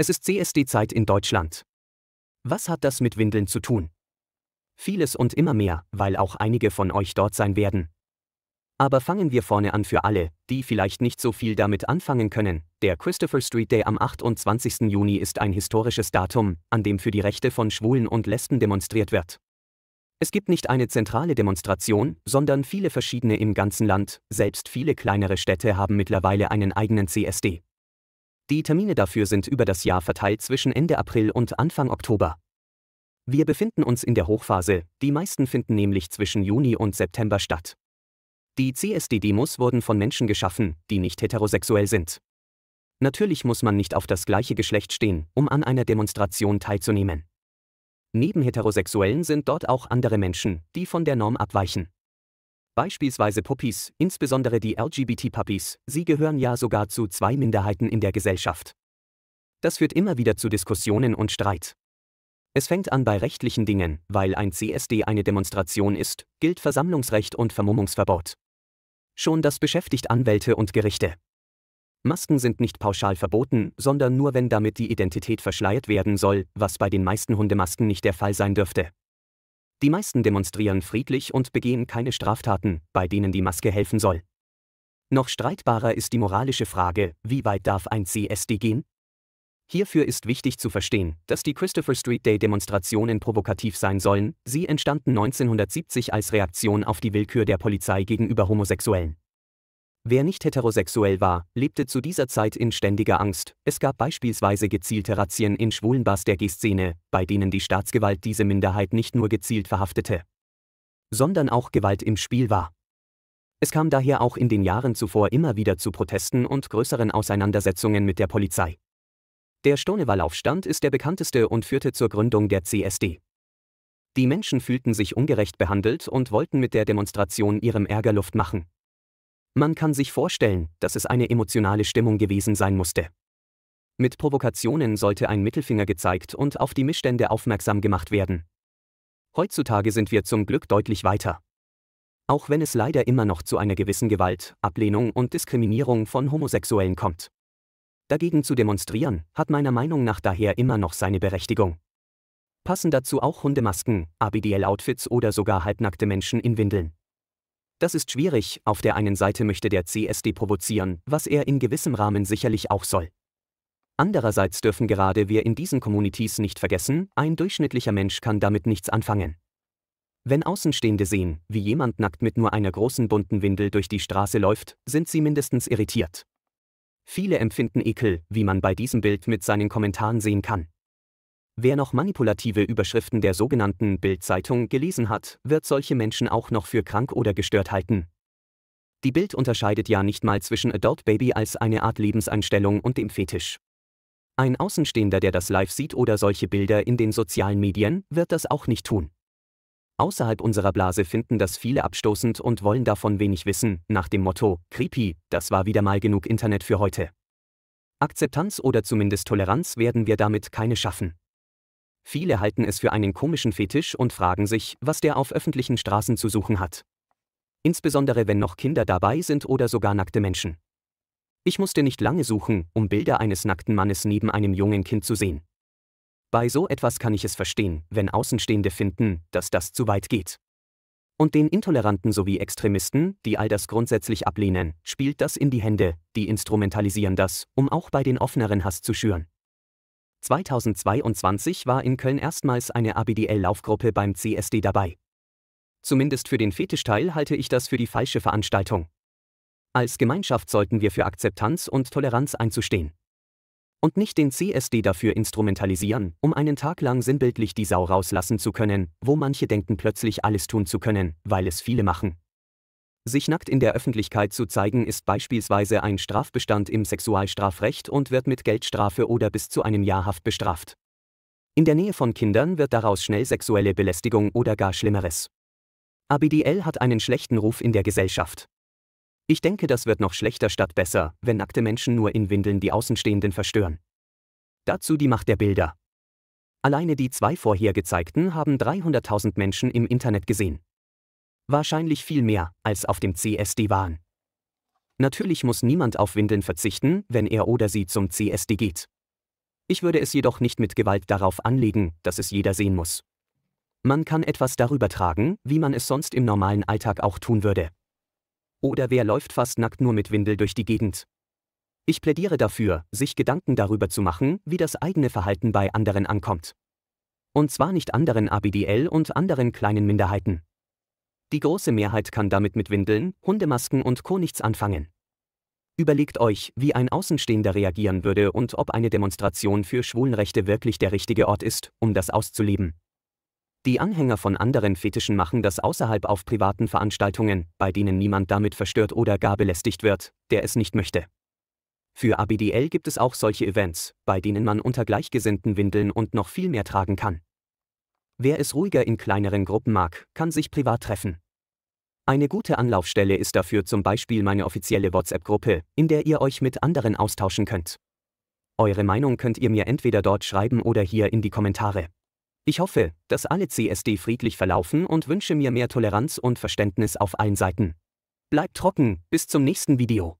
Es ist CSD-Zeit in Deutschland. Was hat das mit Windeln zu tun? Vieles und immer mehr, weil auch einige von euch dort sein werden. Aber fangen wir vorne an für alle, die vielleicht nicht so viel damit anfangen können. Der Christopher Street Day am 28. Juni ist ein historisches Datum, an dem für die Rechte von Schwulen und Lesben demonstriert wird. Es gibt nicht eine zentrale Demonstration, sondern viele verschiedene im ganzen Land, selbst viele kleinere Städte haben mittlerweile einen eigenen CSD. Die Termine dafür sind über das Jahr verteilt zwischen Ende April und Anfang Oktober. Wir befinden uns in der Hochphase, die meisten finden nämlich zwischen Juni und September statt. Die CSD-Demos wurden von Menschen geschaffen, die nicht heterosexuell sind. Natürlich muss man nicht auf das gleiche Geschlecht stehen, um an einer Demonstration teilzunehmen. Neben Heterosexuellen sind dort auch andere Menschen, die von der Norm abweichen beispielsweise Puppies, insbesondere die LGBT-Puppies, sie gehören ja sogar zu zwei Minderheiten in der Gesellschaft. Das führt immer wieder zu Diskussionen und Streit. Es fängt an bei rechtlichen Dingen, weil ein CSD eine Demonstration ist, gilt Versammlungsrecht und Vermummungsverbot. Schon das beschäftigt Anwälte und Gerichte. Masken sind nicht pauschal verboten, sondern nur wenn damit die Identität verschleiert werden soll, was bei den meisten Hundemasken nicht der Fall sein dürfte. Die meisten demonstrieren friedlich und begehen keine Straftaten, bei denen die Maske helfen soll. Noch streitbarer ist die moralische Frage, wie weit darf ein CSD gehen? Hierfür ist wichtig zu verstehen, dass die Christopher Street Day Demonstrationen provokativ sein sollen, sie entstanden 1970 als Reaktion auf die Willkür der Polizei gegenüber Homosexuellen. Wer nicht heterosexuell war, lebte zu dieser Zeit in ständiger Angst. Es gab beispielsweise gezielte Razzien in Schwulenbars der G-Szene, bei denen die Staatsgewalt diese Minderheit nicht nur gezielt verhaftete, sondern auch Gewalt im Spiel war. Es kam daher auch in den Jahren zuvor immer wieder zu Protesten und größeren Auseinandersetzungen mit der Polizei. Der Stonewall-Aufstand ist der bekannteste und führte zur Gründung der CSD. Die Menschen fühlten sich ungerecht behandelt und wollten mit der Demonstration ihrem Ärger Luft machen. Man kann sich vorstellen, dass es eine emotionale Stimmung gewesen sein musste. Mit Provokationen sollte ein Mittelfinger gezeigt und auf die Missstände aufmerksam gemacht werden. Heutzutage sind wir zum Glück deutlich weiter. Auch wenn es leider immer noch zu einer gewissen Gewalt, Ablehnung und Diskriminierung von Homosexuellen kommt. Dagegen zu demonstrieren, hat meiner Meinung nach daher immer noch seine Berechtigung. Passen dazu auch Hundemasken, ABDL-Outfits oder sogar halbnackte Menschen in Windeln. Das ist schwierig, auf der einen Seite möchte der CSD provozieren, was er in gewissem Rahmen sicherlich auch soll. Andererseits dürfen gerade wir in diesen Communities nicht vergessen, ein durchschnittlicher Mensch kann damit nichts anfangen. Wenn Außenstehende sehen, wie jemand nackt mit nur einer großen bunten Windel durch die Straße läuft, sind sie mindestens irritiert. Viele empfinden Ekel, wie man bei diesem Bild mit seinen Kommentaren sehen kann. Wer noch manipulative Überschriften der sogenannten Bild-Zeitung gelesen hat, wird solche Menschen auch noch für krank oder gestört halten. Die Bild unterscheidet ja nicht mal zwischen Adult Baby als eine Art Lebenseinstellung und dem Fetisch. Ein Außenstehender, der das live sieht oder solche Bilder in den sozialen Medien, wird das auch nicht tun. Außerhalb unserer Blase finden das viele abstoßend und wollen davon wenig wissen, nach dem Motto, creepy, das war wieder mal genug Internet für heute. Akzeptanz oder zumindest Toleranz werden wir damit keine schaffen. Viele halten es für einen komischen Fetisch und fragen sich, was der auf öffentlichen Straßen zu suchen hat. Insbesondere wenn noch Kinder dabei sind oder sogar nackte Menschen. Ich musste nicht lange suchen, um Bilder eines nackten Mannes neben einem jungen Kind zu sehen. Bei so etwas kann ich es verstehen, wenn Außenstehende finden, dass das zu weit geht. Und den Intoleranten sowie Extremisten, die all das grundsätzlich ablehnen, spielt das in die Hände, die instrumentalisieren das, um auch bei den offeneren Hass zu schüren. 2022 war in Köln erstmals eine ABDL-Laufgruppe beim CSD dabei. Zumindest für den Fetischteil halte ich das für die falsche Veranstaltung. Als Gemeinschaft sollten wir für Akzeptanz und Toleranz einzustehen. Und nicht den CSD dafür instrumentalisieren, um einen Tag lang sinnbildlich die Sau rauslassen zu können, wo manche denken plötzlich alles tun zu können, weil es viele machen. Sich nackt in der Öffentlichkeit zu zeigen ist beispielsweise ein Strafbestand im Sexualstrafrecht und wird mit Geldstrafe oder bis zu einem Jahr Haft bestraft. In der Nähe von Kindern wird daraus schnell sexuelle Belästigung oder gar Schlimmeres. ABDL hat einen schlechten Ruf in der Gesellschaft. Ich denke, das wird noch schlechter statt besser, wenn nackte Menschen nur in Windeln die Außenstehenden verstören. Dazu die Macht der Bilder. Alleine die zwei vorher gezeigten haben 300.000 Menschen im Internet gesehen wahrscheinlich viel mehr, als auf dem CSD waren. Natürlich muss niemand auf Windeln verzichten, wenn er oder sie zum CSD geht. Ich würde es jedoch nicht mit Gewalt darauf anlegen, dass es jeder sehen muss. Man kann etwas darüber tragen, wie man es sonst im normalen Alltag auch tun würde. Oder wer läuft fast nackt nur mit Windel durch die Gegend? Ich plädiere dafür, sich Gedanken darüber zu machen, wie das eigene Verhalten bei anderen ankommt. Und zwar nicht anderen ABDL und anderen kleinen Minderheiten. Die große Mehrheit kann damit mit Windeln, Hundemasken und Co nichts anfangen. Überlegt euch, wie ein Außenstehender reagieren würde und ob eine Demonstration für Schwulenrechte wirklich der richtige Ort ist, um das auszuleben. Die Anhänger von anderen Fetischen machen das außerhalb auf privaten Veranstaltungen, bei denen niemand damit verstört oder gar belästigt wird, der es nicht möchte. Für ABDL gibt es auch solche Events, bei denen man unter Gleichgesinnten windeln und noch viel mehr tragen kann. Wer es ruhiger in kleineren Gruppen mag, kann sich privat treffen. Eine gute Anlaufstelle ist dafür zum Beispiel meine offizielle WhatsApp-Gruppe, in der ihr euch mit anderen austauschen könnt. Eure Meinung könnt ihr mir entweder dort schreiben oder hier in die Kommentare. Ich hoffe, dass alle CSD friedlich verlaufen und wünsche mir mehr Toleranz und Verständnis auf allen Seiten. Bleibt trocken, bis zum nächsten Video.